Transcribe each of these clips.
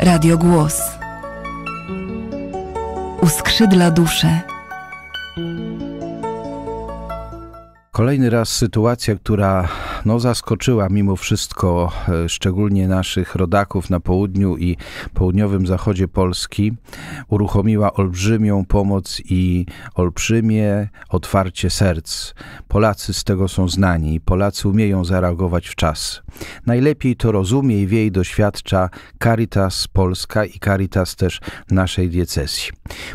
Radio Głos uskrzydla dusze. Kolejny raz sytuacja, która no, zaskoczyła mimo wszystko e, szczególnie naszych rodaków na południu i południowym zachodzie Polski. Uruchomiła olbrzymią pomoc i olbrzymie otwarcie serc. Polacy z tego są znani Polacy umieją zareagować w czas. Najlepiej to rozumie i wie i doświadcza Caritas Polska i Caritas też naszej diecezji.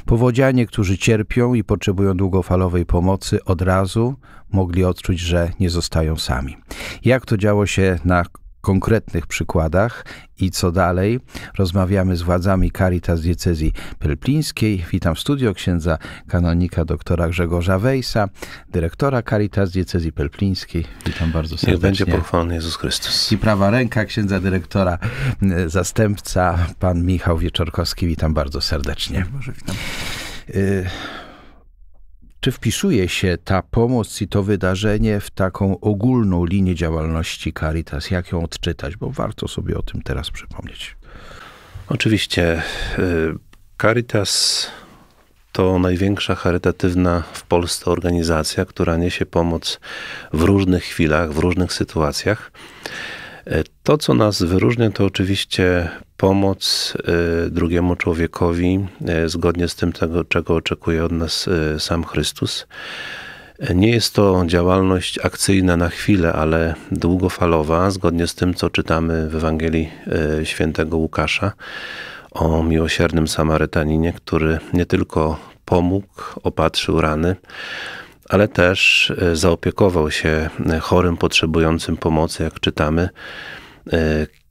Powodzianie, którzy cierpią i potrzebują długofalowej pomocy, od razu mogli odczuć, że nie zostają sami. Jak to działo się na konkretnych przykładach i co dalej. Rozmawiamy z władzami Caritas diecezji pelplińskiej. Witam w studio księdza kanonika doktora Grzegorza Wejsa, dyrektora Caritas diecezji pelplińskiej. Witam bardzo serdecznie. Niech będzie pochwalony Jezus Chrystus. I prawa ręka księdza dyrektora, e, zastępca pan Michał Wieczorkowski. Witam bardzo serdecznie. Boże, witam. E, czy wpisuje się ta pomoc i to wydarzenie w taką ogólną linię działalności Caritas? Jak ją odczytać? Bo warto sobie o tym teraz przypomnieć. Oczywiście. E, Caritas to największa charytatywna w Polsce organizacja, która niesie pomoc w różnych chwilach, w różnych sytuacjach. E, to, co nas wyróżnia, to oczywiście pomoc e, drugiemu człowiekowi e, zgodnie z tym, tego, czego oczekuje od nas e, sam Chrystus. Nie jest to działalność akcyjna na chwilę, ale długofalowa, zgodnie z tym, co czytamy w Ewangelii świętego Łukasza o miłosiernym Samarytaninie, który nie tylko pomógł, opatrzył rany, ale też zaopiekował się chorym, potrzebującym pomocy, jak czytamy,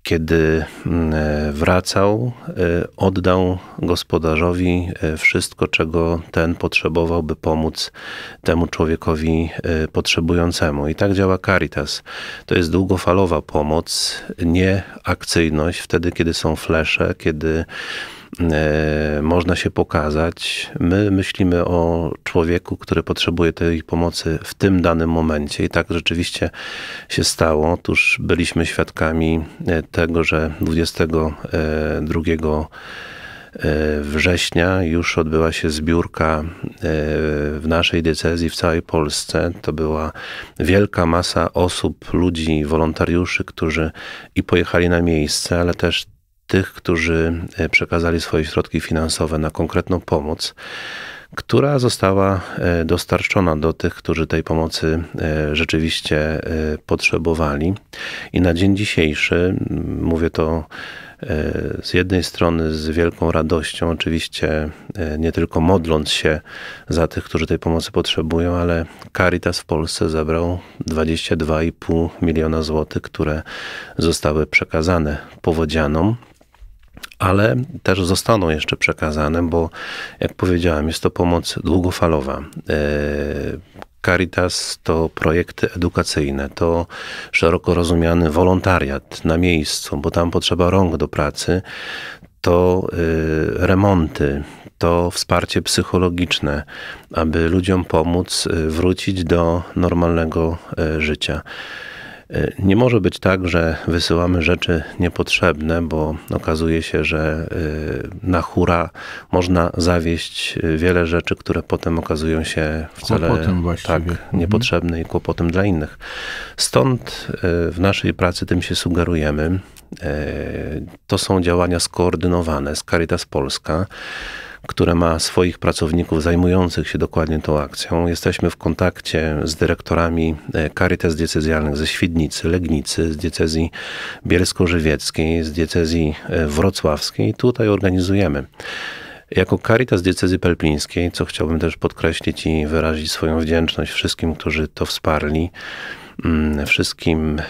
kiedy mm, e, wracał, e, oddał gospodarzowi e, wszystko, czego ten potrzebował, by pomóc temu człowiekowi potrzebującemu. I tak działa Caritas. To jest długofalowa pomoc, nie akcyjność, wtedy, kiedy są flesze, kiedy E, można się pokazać. My myślimy o człowieku, który potrzebuje tej pomocy w tym danym momencie i tak rzeczywiście się stało. Otóż byliśmy świadkami e, tego, że 22 e, września już odbyła się zbiórka w naszej decyzji w całej Polsce. To była wielka masa osób, ludzi, wolontariuszy, którzy i pojechali na miejsce, ale też tych, którzy e, przekazali swoje środki finansowe na konkretną pomoc, która została e, dostarczona do tych, którzy tej pomocy e, rzeczywiście potrzebowali. I na dzień dzisiejszy, mówię to z jednej strony z wielką radością, oczywiście nie tylko modląc się za tych, którzy tej pomocy potrzebują, ale Caritas w Polsce zebrał 22,5 miliona złotych, które zostały przekazane powodzianom ale też zostaną jeszcze przekazane, bo jak powiedziałem, jest to pomoc długofalowa. E, Caritas to projekty edukacyjne, to szeroko rozumiany wolontariat na miejscu, bo tam potrzeba rąk do pracy, to e, remonty, to wsparcie psychologiczne, aby ludziom pomóc e, wrócić do normalnego życia. E, nie może być tak, że wysyłamy rzeczy niepotrzebne, bo okazuje się, że e, na hura można zawieść e, wiele rzeczy, które potem okazują się wcale tak mhm. niepotrzebne mhm. i kłopotem dla innych. Stąd w naszej pracy tym się sugerujemy. To są działania skoordynowane z Caritas Polska które ma swoich pracowników zajmujących się dokładnie tą akcją. Jesteśmy w kontakcie z dyrektorami e, Caritas diecezjalnych ze Świdnicy, Legnicy, z diecezji bielsko-żywieckiej, z diecezji e, wrocławskiej. Tutaj organizujemy. Jako Karitas Diecezji Pelplińskiej, co chciałbym też podkreślić i wyrazić swoją wdzięczność wszystkim, którzy to wsparli, Mm, wszystkim e,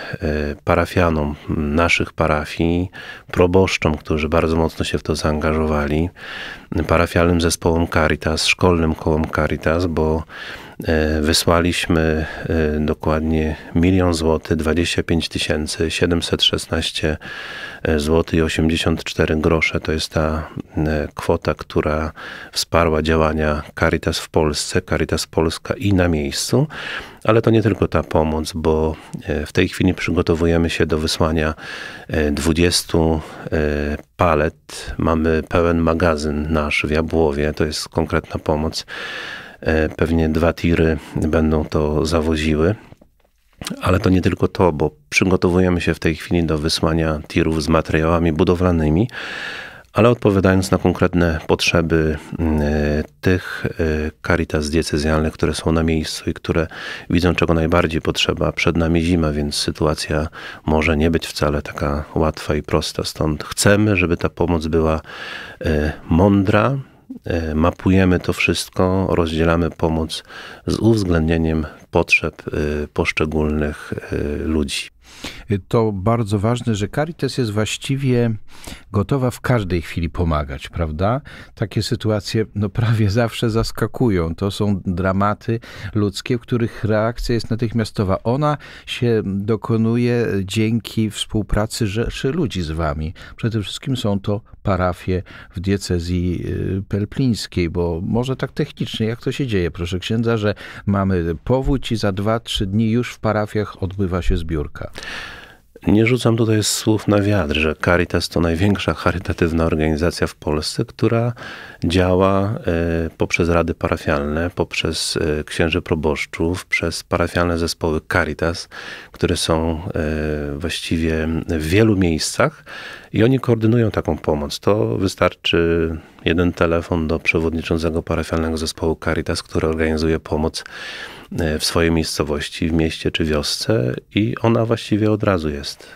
parafianom naszych parafii, proboszczom, którzy bardzo mocno się w to zaangażowali, parafialnym zespołom Caritas, szkolnym kołem Caritas, bo E, wysłaliśmy e, dokładnie milion zł, 25 716 zł i 84 grosze. To jest ta e, kwota, która wsparła działania Caritas w Polsce, Caritas Polska i na miejscu. Ale to nie tylko ta pomoc, bo w tej chwili przygotowujemy się do wysłania 20 palet. Mamy pełen magazyn nasz w Jabłowie, to jest konkretna pomoc E, pewnie dwa tiry będą to zawoziły. Ale to nie tylko to, bo przygotowujemy się w tej chwili do wysłania tirów z materiałami budowlanymi, ale odpowiadając na konkretne potrzeby mm, e, tych karitas e, decyzjalnych, które są na miejscu i które widzą, czego najbardziej potrzeba. Przed nami zima, więc sytuacja może nie być wcale taka łatwa i prosta. Stąd chcemy, żeby ta pomoc była mądra, E, mapujemy to wszystko, rozdzielamy pomoc z uwzględnieniem potrzeb e, poszczególnych e, ludzi to bardzo ważne, że Caritas jest właściwie gotowa w każdej chwili pomagać, prawda? Takie sytuacje no, prawie zawsze zaskakują. To są dramaty ludzkie, w których reakcja jest natychmiastowa. Ona się dokonuje dzięki współpracy rzeszy ludzi z wami. Przede wszystkim są to parafie w diecezji y, pelplińskiej, bo może tak technicznie, jak to się dzieje, proszę księdza, że mamy powódź i za dwa, trzy dni już w parafiach odbywa się zbiórka. Nie rzucam tutaj słów na wiatr, że Caritas to największa charytatywna organizacja w Polsce, która działa e, poprzez rady parafialne, poprzez e, księży proboszczów, przez parafialne zespoły Caritas, które są e, właściwie w wielu miejscach i oni koordynują taką pomoc. To wystarczy jeden telefon do przewodniczącego parafialnego zespołu Caritas, który organizuje pomoc e, w swojej miejscowości, w mieście czy wiosce, i ona właściwie od razu jest.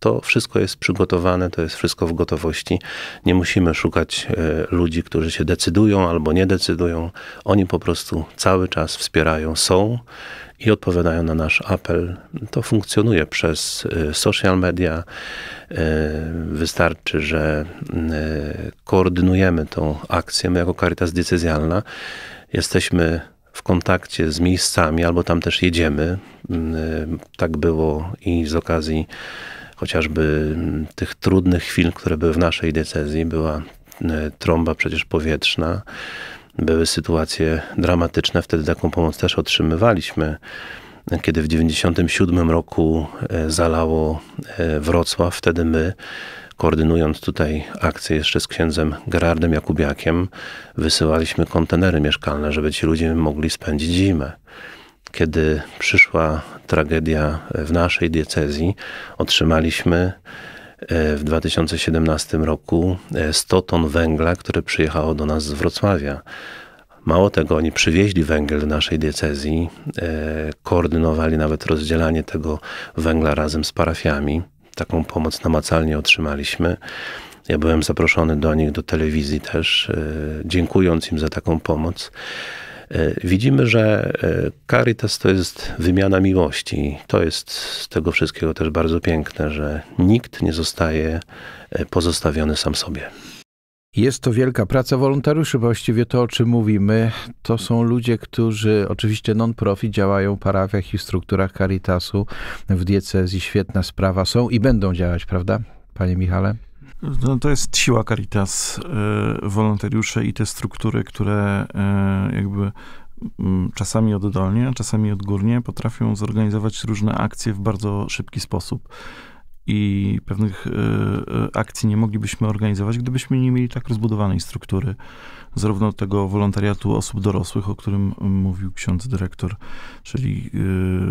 To wszystko jest przygotowane, to jest wszystko w gotowości. Nie musimy szukać e, ludzi, którzy się decydują albo nie decydują. Oni po prostu cały czas wspierają, są i odpowiadają na nasz apel. To funkcjonuje przez y, social media. Y, wystarczy, że y, koordynujemy tą akcję. My, jako Caritas Decyzjalna, jesteśmy w kontakcie z miejscami, albo tam też jedziemy. Tak było i z okazji chociażby tych trudnych chwil, które były w naszej decyzji, była trąba przecież powietrzna były sytuacje dramatyczne, wtedy taką pomoc też otrzymywaliśmy. Kiedy w 1997 roku e, zalało e, Wrocław, wtedy my, koordynując tutaj akcję jeszcze z księdzem Gerardem Jakubiakiem, wysyłaliśmy kontenery mieszkalne, żeby ci ludzie mogli spędzić zimę kiedy przyszła tragedia e, w naszej diecezji, otrzymaliśmy E, w 2017 roku 100 e, ton węgla, które przyjechało do nas z Wrocławia. Mało tego, oni przywieźli węgiel do naszej diecezji, e, koordynowali nawet rozdzielanie tego węgla razem z parafiami. Taką pomoc namacalnie otrzymaliśmy. Ja byłem zaproszony do nich do telewizji też, dziękując im za taką pomoc. E, widzimy, że e, Caritas to jest wymiana miłości. To jest z tego wszystkiego też bardzo piękne, że nikt nie zostaje e, pozostawiony sam sobie. Jest to wielka praca wolontariuszy, właściwie to o czym mówimy, to są ludzie, którzy oczywiście non-profit działają w parafiach i w strukturach Caritasu w diecezji, świetna sprawa, są i będą działać, prawda, panie Michale? No, to jest siła Caritas, y, wolontariusze i te struktury, które y, jakby mm, czasami oddolnie, czasami odgórnie potrafią zorganizować różne akcje w bardzo szybki sposób. I pewnych y, akcji nie moglibyśmy organizować, gdybyśmy nie mieli tak rozbudowanej struktury, zarówno tego wolontariatu osób dorosłych, o którym mówił ksiądz dyrektor, czyli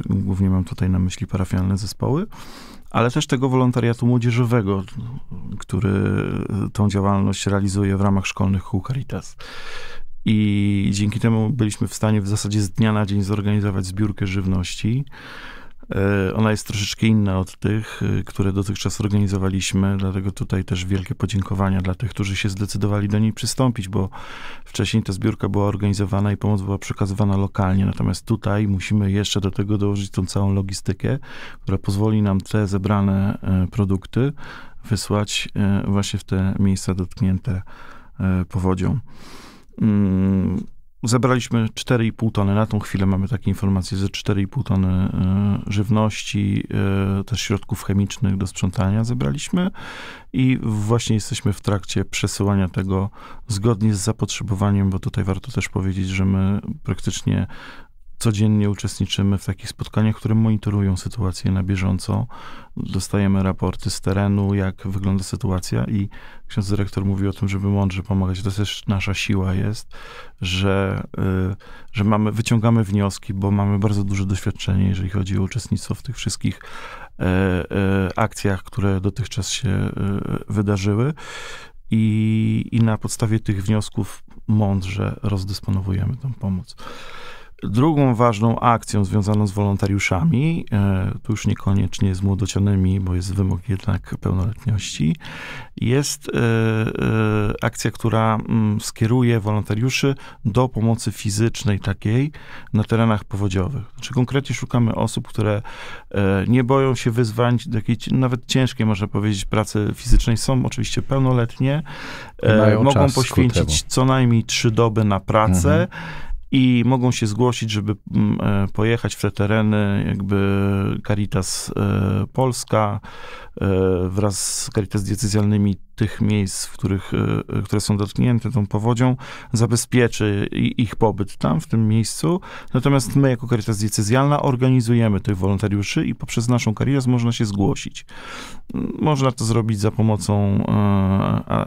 głównie mam tutaj na myśli parafialne zespoły, ale też tego wolontariatu młodzieżowego, który tą działalność realizuje w ramach szkolnych kół Caritas. I dzięki temu byliśmy w stanie w zasadzie z dnia na dzień zorganizować zbiórkę żywności. E, ona jest troszeczkę inna od tych, e, które dotychczas organizowaliśmy, dlatego tutaj też wielkie podziękowania dla tych, którzy się zdecydowali do niej przystąpić, bo wcześniej ta zbiórka była organizowana i pomoc była przekazywana lokalnie, natomiast tutaj musimy jeszcze do tego dołożyć tą całą logistykę, która pozwoli nam te zebrane e, produkty wysłać właśnie w te miejsca dotknięte powodzią. Mm, Zebraliśmy 4,5 tony, na tą chwilę mamy takie informacje, że 4,5 tony e, żywności, e, też środków chemicznych do sprzątania zebraliśmy i właśnie jesteśmy w trakcie przesyłania tego zgodnie z zapotrzebowaniem, bo tutaj warto też powiedzieć, że my praktycznie codziennie uczestniczymy w takich spotkaniach, które monitorują sytuację na bieżąco. Dostajemy raporty z terenu, jak wygląda sytuacja i ksiądz dyrektor mówi o tym, żeby mądrze pomagać. To też nasza siła jest, że, y, że mamy, wyciągamy wnioski, bo mamy bardzo duże doświadczenie, jeżeli chodzi o uczestnictwo w tych wszystkich e, e, akcjach, które dotychczas się e, wydarzyły. I, I na podstawie tych wniosków mądrze rozdysponowujemy tą pomoc. Drugą ważną akcją związaną z wolontariuszami, e, tu już niekoniecznie z młodocianymi, bo jest wymóg jednak pełnoletności, jest e, e, akcja, która mm, skieruje wolontariuszy do pomocy fizycznej takiej na terenach powodziowych. Znaczy konkretnie szukamy osób, które nie boją się wyzwań do jakiejś nawet ciężkiej, można powiedzieć, pracy fizycznej. Są oczywiście pełnoletnie, Mają mogą poświęcić co najmniej trzy doby na pracę. Mhm i mogą się zgłosić, żeby mm, e, pojechać w te tereny, jakby Caritas e, Polska e, wraz z Caritas decyzjalnymi tych miejsc, w których, które są dotknięte tą powodzią, zabezpieczy ich pobyt tam, w tym miejscu. Natomiast my, jako Caritas Diecezjalna, organizujemy tych wolontariuszy i poprzez naszą Caritas można się zgłosić. Można to zrobić za pomocą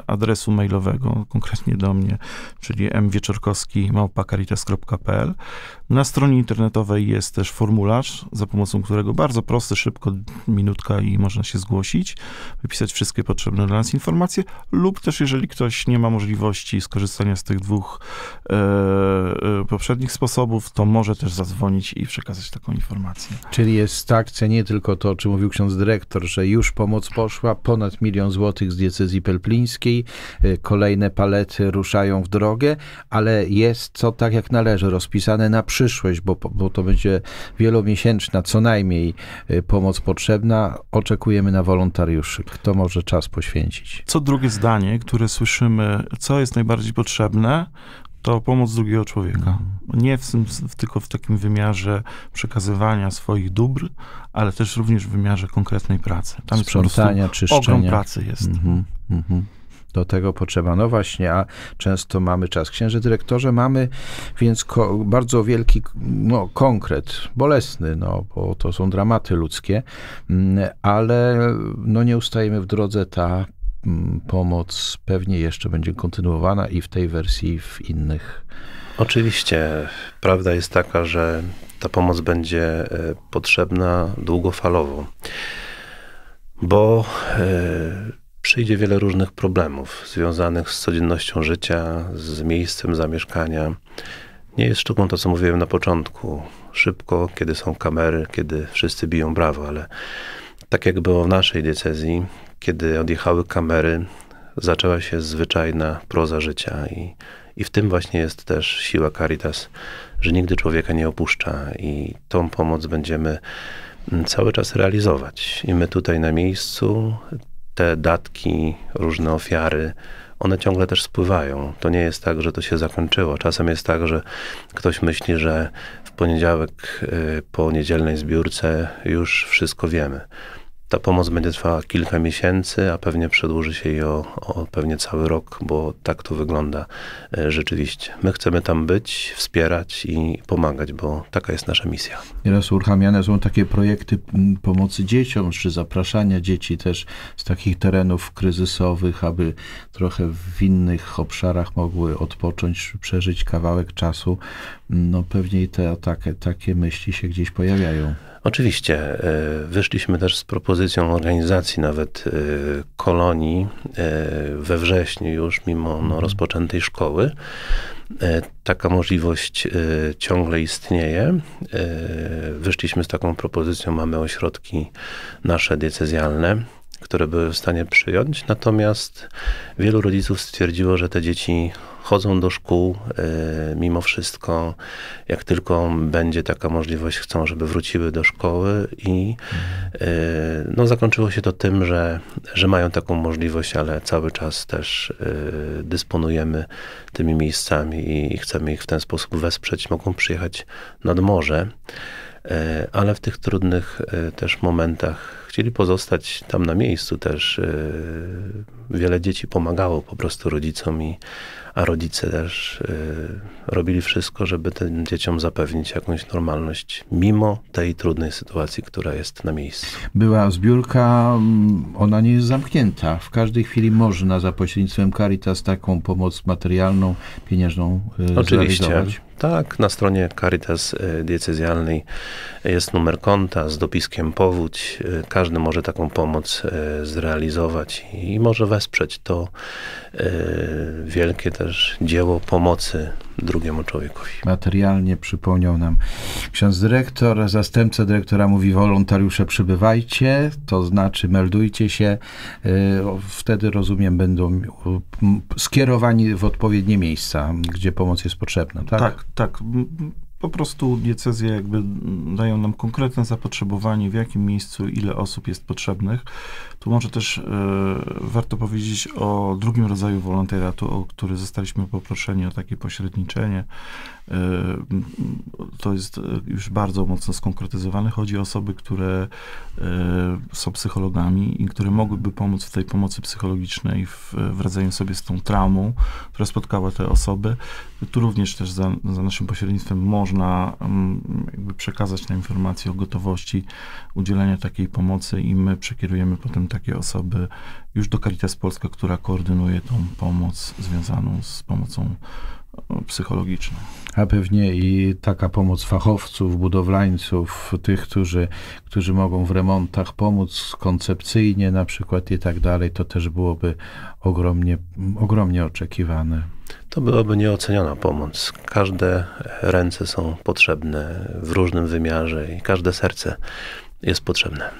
adresu mailowego, konkretnie do mnie, czyli mwieczorkowski małpa.caritas.com www.wojciechwilczak.pl na stronie internetowej jest też formularz, za pomocą którego bardzo prosty, szybko, minutka i można się zgłosić, wypisać wszystkie potrzebne dla nas informacje, lub też jeżeli ktoś nie ma możliwości skorzystania z tych dwóch e, e poprzednich sposobów, to może też zadzwonić i przekazać taką informację. Czyli jest tak, nie tylko to, o czym mówił ksiądz dyrektor, że już pomoc poszła, ponad milion złotych z diecezji pelplińskiej, e, kolejne palety ruszają w drogę, ale jest co tak jak należy, rozpisane na przykład przyszłość, bo, bo to będzie wielomiesięczna, co najmniej y, pomoc potrzebna, oczekujemy na wolontariuszy. Kto może czas poświęcić? Co drugie zdanie, które słyszymy, co jest najbardziej potrzebne, to pomoc drugiego człowieka. Nie w tylko w takim wymiarze przekazywania swoich dóbr, ale też również w wymiarze konkretnej pracy. Tam Sprzątania, czyszczenia. Ogrom pracy jest. Mm -hmm, mm -hmm. Do tego potrzeba. No właśnie, a często mamy czas. Księże dyrektorze, mamy więc bardzo wielki no, konkret, bolesny, no, bo to są dramaty ludzkie, mm, ale no, nie ustajemy w drodze. Ta mm, pomoc pewnie jeszcze będzie kontynuowana i w tej wersji, i w innych. Oczywiście. Prawda jest taka, że ta pomoc będzie e, potrzebna długofalowo, bo. Yy, przyjdzie wiele różnych problemów związanych z codziennością życia, z miejscem zamieszkania. Nie jest sztuką to, co mówiłem na początku. Szybko, kiedy są kamery, kiedy wszyscy biją brawo, ale tak jak było w naszej decyzji, kiedy odjechały kamery, zaczęła się zwyczajna proza życia i, i w tym właśnie jest też siła Caritas, że nigdy człowieka nie opuszcza i tą pomoc będziemy mm, cały czas realizować. I my tutaj na miejscu te datki, różne ofiary, one ciągle też spływają. To nie jest tak, że to się zakończyło. Czasem jest tak, że ktoś myśli, że w poniedziałek y, po niedzielnej zbiórce już wszystko wiemy. Ta pomoc będzie trwała kilka miesięcy, a pewnie przedłuży się jej o, o pewnie cały rok, bo tak to wygląda e, rzeczywiście. My chcemy tam być, wspierać i pomagać, bo taka jest nasza misja. Nieraz uruchamiane są takie projekty pomocy dzieciom, czy zapraszania dzieci też z takich terenów kryzysowych, aby trochę w innych obszarach mogły odpocząć, przeżyć kawałek czasu. No pewnie i te takie, takie myśli się gdzieś pojawiają. Oczywiście, e, wyszliśmy też z propozycją organizacji nawet e, kolonii e, we wrześniu już, mimo no, mhm. rozpoczętej szkoły. Taka możliwość ciągle istnieje. Wyszliśmy z taką propozycją, mamy ośrodki nasze diecezjalne, które były w stanie przyjąć. Natomiast wielu rodziców stwierdziło, że te dzieci chodzą do szkół e, mimo wszystko, jak tylko będzie taka możliwość, chcą, żeby wróciły do szkoły i e, no, zakończyło się to tym, że, że mają taką możliwość, ale cały czas też e, dysponujemy tymi miejscami i chcemy ich w ten sposób wesprzeć. Mogą przyjechać nad morze ale w tych trudnych też momentach chcieli pozostać tam na miejscu też. Wiele dzieci pomagało po prostu rodzicom i a rodzice też y, robili wszystko, żeby tym dzieciom zapewnić jakąś normalność, mimo tej trudnej sytuacji, która jest na miejscu. Była zbiórka, mm, ona nie jest zamknięta. W każdej chwili można za pośrednictwem Caritas taką pomoc materialną, pieniężną y, Oczywiście. Zrealizować. Tak, na stronie Caritas y, Diecezjalnej jest numer konta z dopiskiem powódź. Każdy może taką pomoc zrealizować i może wesprzeć to wielkie te też dzieło pomocy drugiemu człowiekowi. Materialnie przypomniał nam ksiądz dyrektor, zastępca dyrektora mówi wolontariusze przybywajcie, to znaczy meldujcie się, e, wtedy rozumiem będą skierowani w odpowiednie miejsca, gdzie pomoc jest potrzebna, tak? Tak, tak. Po prostu diecezje jakby dają nam konkretne zapotrzebowanie, w jakim miejscu ile osób jest potrzebnych. Tu może też e, warto powiedzieć o drugim rodzaju wolontariatu, o który zostaliśmy poproszeni o takie pośredniczenie. E, to jest e, już bardzo mocno skonkretyzowane. Chodzi o osoby, które są psychologami i które mogłyby pomóc w tej pomocy psychologicznej, w, w radzeniu sobie z tą traumą, która spotkała te osoby. Tu również też za, za naszym pośrednictwem można mm, jakby przekazać na informacje o gotowości udzielenia takiej pomocy i my przekierujemy potem takie osoby już do Caritas Polska, która koordynuje tą pomoc związaną z pomocą e, psychologiczną. A pewnie i taka pomoc fachowców, budowlańców, tych, którzy, którzy mogą w remontach pomóc koncepcyjnie na przykład i tak dalej, to też byłoby ogromnie, ogromnie oczekiwane. To byłaby nieoceniona pomoc. Każde ręce są potrzebne w różnym wymiarze i każde serce jest potrzebne.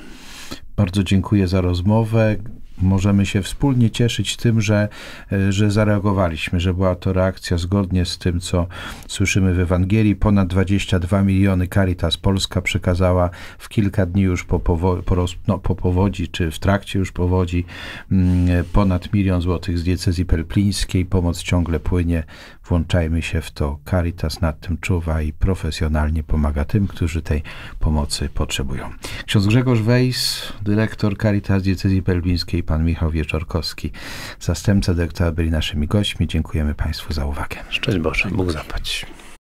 Bardzo dziękuję za rozmowę. Możemy się wspólnie cieszyć tym, że, e, że zareagowaliśmy, że była to reakcja zgodnie z tym, co słyszymy w Ewangelii. Ponad 22 miliony Caritas Polska przekazała w kilka dni już po, powo- po, roz- no, po powodzi, czy w trakcie już powodzi, mm, ponad milion złotych z diecezji pelplińskiej. Pomoc ciągle płynie Włączajmy się w to. Caritas nad tym czuwa i profesjonalnie pomaga tym, którzy tej pomocy potrzebują. Ksiądz Grzegorz Wejs, dyrektor Caritas Diecezji Belbińskiej, pan Michał Wieczorkowski, zastępca dyrektora byli naszymi gośćmi. Dziękujemy Państwu za uwagę. Szczęść Boże, Bóg zapłać.